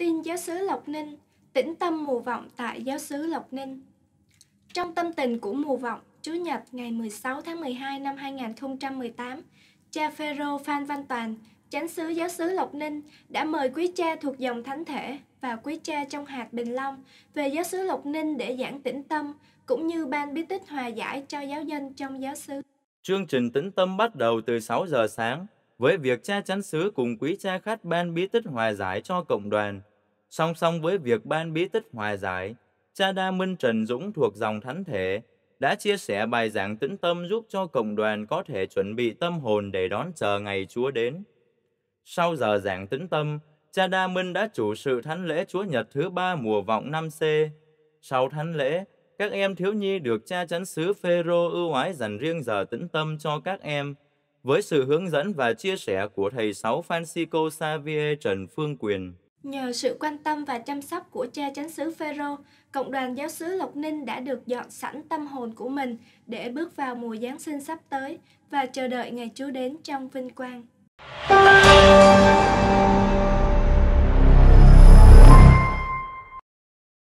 Tin giáo sứ Lộc Ninh, tĩnh tâm mùa vọng tại giáo sứ Lộc Ninh. Trong tâm tình của mùa vọng, Chủ nhật ngày 16 tháng 12 năm 2018, cha Phêrô Phan Văn Toàn, chánh xứ giáo sứ Lộc Ninh đã mời quý cha thuộc dòng thánh thể và quý cha trong hạt Bình Long về giáo sứ Lộc Ninh để giảng tĩnh tâm cũng như ban bí tích hòa giải cho giáo dân trong giáo xứ Chương trình tĩnh tâm bắt đầu từ 6 giờ sáng với việc cha chánh xứ cùng quý cha khách ban bí tích hòa giải cho cộng đoàn Song song với việc ban bí tích hòa giải, cha Đa Minh Trần Dũng thuộc dòng thánh thể đã chia sẻ bài giảng tĩnh tâm giúp cho cộng đoàn có thể chuẩn bị tâm hồn để đón chờ ngày Chúa đến. Sau giờ giảng tĩnh tâm, cha Đa Minh đã chủ sự thánh lễ Chúa Nhật thứ ba mùa vọng năm c Sau thánh lễ, các em thiếu nhi được cha chấn xứ Phêrô ưu ái dành riêng giờ tĩnh tâm cho các em, với sự hướng dẫn và chia sẻ của thầy sáu Francisco Xavier Trần Phương Quyền. Nhờ sự quan tâm và chăm sóc của cha chánh xứ Phêrô, cộng đoàn giáo xứ Lộc Ninh đã được dọn sẵn tâm hồn của mình để bước vào mùa Giáng sinh sắp tới và chờ đợi ngày Chúa đến trong vinh quang.